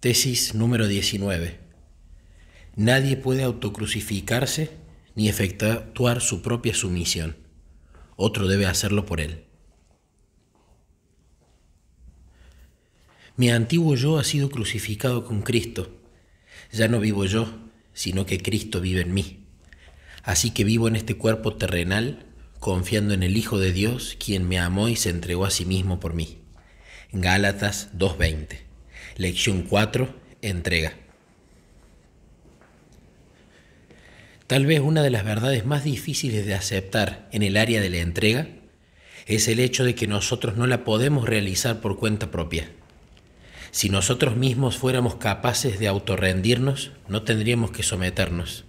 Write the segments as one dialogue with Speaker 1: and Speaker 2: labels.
Speaker 1: Tesis número 19. Nadie puede autocrucificarse ni efectuar su propia sumisión. Otro debe hacerlo por él. Mi antiguo yo ha sido crucificado con Cristo. Ya no vivo yo, sino que Cristo vive en mí. Así que vivo en este cuerpo terrenal, confiando en el Hijo de Dios, quien me amó y se entregó a sí mismo por mí. Gálatas 2.20 Lección 4. Entrega. Tal vez una de las verdades más difíciles de aceptar en el área de la entrega es el hecho de que nosotros no la podemos realizar por cuenta propia. Si nosotros mismos fuéramos capaces de autorrendirnos, no tendríamos que someternos.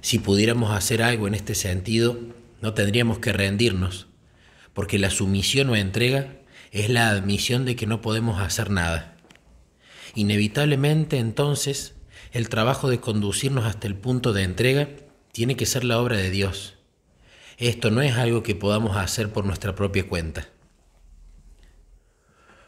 Speaker 1: Si pudiéramos hacer algo en este sentido, no tendríamos que rendirnos, porque la sumisión o entrega es la admisión de que no podemos hacer nada. Inevitablemente entonces el trabajo de conducirnos hasta el punto de entrega tiene que ser la obra de Dios. Esto no es algo que podamos hacer por nuestra propia cuenta.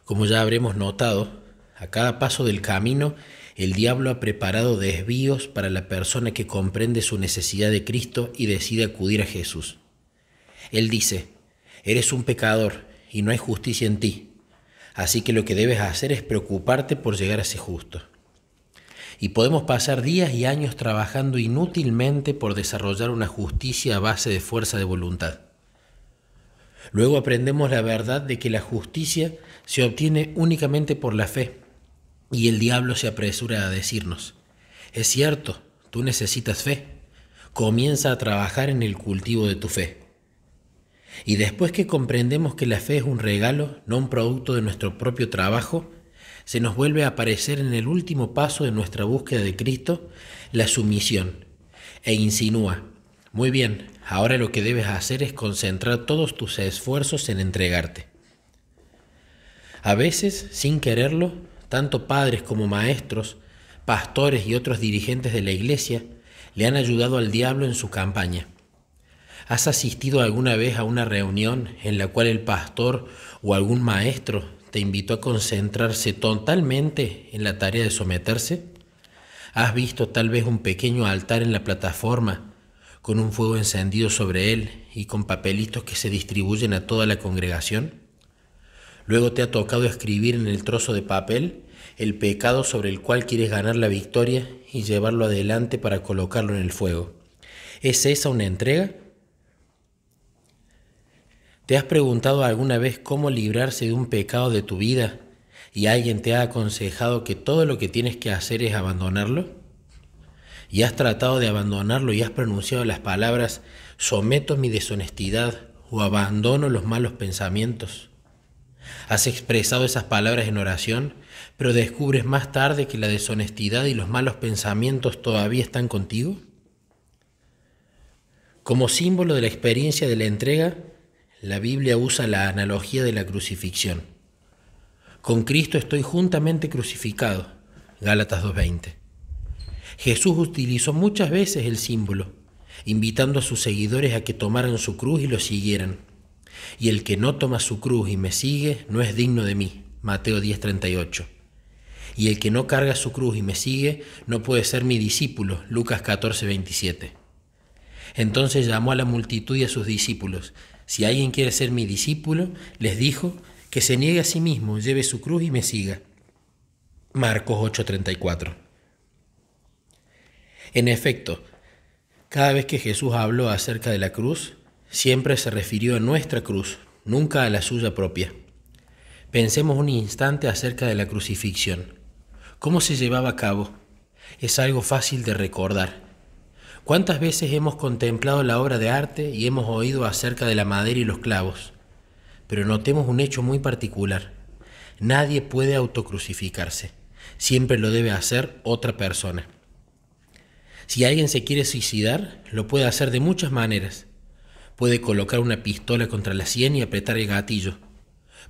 Speaker 1: Como ya habremos notado, a cada paso del camino el diablo ha preparado desvíos para la persona que comprende su necesidad de Cristo y decide acudir a Jesús. Él dice, eres un pecador y no hay justicia en ti. Así que lo que debes hacer es preocuparte por llegar a ser justo. Y podemos pasar días y años trabajando inútilmente por desarrollar una justicia a base de fuerza de voluntad. Luego aprendemos la verdad de que la justicia se obtiene únicamente por la fe, y el diablo se apresura a decirnos, es cierto, tú necesitas fe, comienza a trabajar en el cultivo de tu fe. Y después que comprendemos que la fe es un regalo, no un producto de nuestro propio trabajo, se nos vuelve a aparecer en el último paso de nuestra búsqueda de Cristo la sumisión e insinúa, muy bien, ahora lo que debes hacer es concentrar todos tus esfuerzos en entregarte. A veces, sin quererlo, tanto padres como maestros, pastores y otros dirigentes de la iglesia le han ayudado al diablo en su campaña. ¿Has asistido alguna vez a una reunión en la cual el pastor o algún maestro te invitó a concentrarse totalmente en la tarea de someterse? ¿Has visto tal vez un pequeño altar en la plataforma con un fuego encendido sobre él y con papelitos que se distribuyen a toda la congregación? Luego te ha tocado escribir en el trozo de papel el pecado sobre el cual quieres ganar la victoria y llevarlo adelante para colocarlo en el fuego. ¿Es esa una entrega? ¿Te has preguntado alguna vez cómo librarse de un pecado de tu vida y alguien te ha aconsejado que todo lo que tienes que hacer es abandonarlo? ¿Y has tratado de abandonarlo y has pronunciado las palabras someto mi deshonestidad o abandono los malos pensamientos? Has expresado esas palabras en oración, pero descubres más tarde que la deshonestidad y los malos pensamientos todavía están contigo. Como símbolo de la experiencia de la entrega, la Biblia usa la analogía de la crucifixión. Con Cristo estoy juntamente crucificado. Gálatas 2.20. Jesús utilizó muchas veces el símbolo, invitando a sus seguidores a que tomaran su cruz y lo siguieran. Y el que no toma su cruz y me sigue no es digno de mí. Mateo 10:38. Y el que no carga su cruz y me sigue no puede ser mi discípulo. Lucas 14:27. Entonces llamó a la multitud y a sus discípulos si alguien quiere ser mi discípulo, les dijo, que se niegue a sí mismo, lleve su cruz y me siga. Marcos 8:34. En efecto, cada vez que Jesús habló acerca de la cruz, siempre se refirió a nuestra cruz, nunca a la suya propia. Pensemos un instante acerca de la crucifixión. ¿Cómo se llevaba a cabo? Es algo fácil de recordar ¿Cuántas veces hemos contemplado la obra de arte y hemos oído acerca de la madera y los clavos? Pero notemos un hecho muy particular. Nadie puede autocrucificarse. Siempre lo debe hacer otra persona. Si alguien se quiere suicidar, lo puede hacer de muchas maneras. Puede colocar una pistola contra la sien y apretar el gatillo.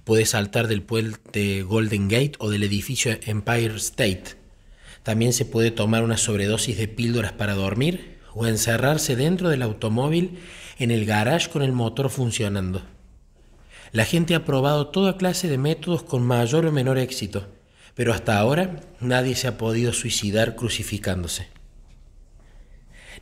Speaker 1: Puede saltar del puente Golden Gate o del edificio Empire State. También se puede tomar una sobredosis de píldoras para dormir o encerrarse dentro del automóvil en el garage con el motor funcionando. La gente ha probado toda clase de métodos con mayor o menor éxito, pero hasta ahora nadie se ha podido suicidar crucificándose.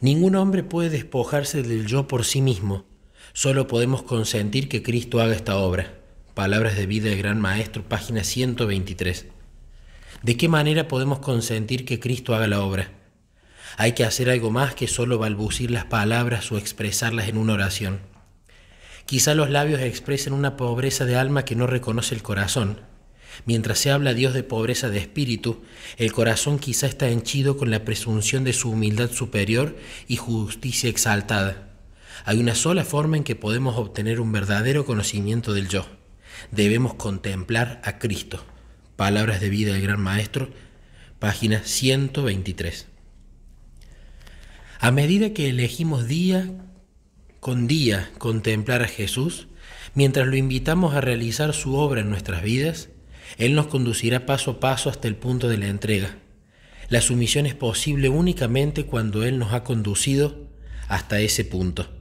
Speaker 1: Ningún hombre puede despojarse del yo por sí mismo, solo podemos consentir que Cristo haga esta obra. Palabras de vida del Gran Maestro, página 123. ¿De qué manera podemos consentir que Cristo haga la obra? Hay que hacer algo más que solo balbucir las palabras o expresarlas en una oración. Quizá los labios expresen una pobreza de alma que no reconoce el corazón. Mientras se habla a Dios de pobreza de espíritu, el corazón quizá está henchido con la presunción de su humildad superior y justicia exaltada. Hay una sola forma en que podemos obtener un verdadero conocimiento del yo. Debemos contemplar a Cristo. Palabras de vida del Gran Maestro, página 123. A medida que elegimos día con día contemplar a Jesús, mientras lo invitamos a realizar su obra en nuestras vidas, Él nos conducirá paso a paso hasta el punto de la entrega. La sumisión es posible únicamente cuando Él nos ha conducido hasta ese punto.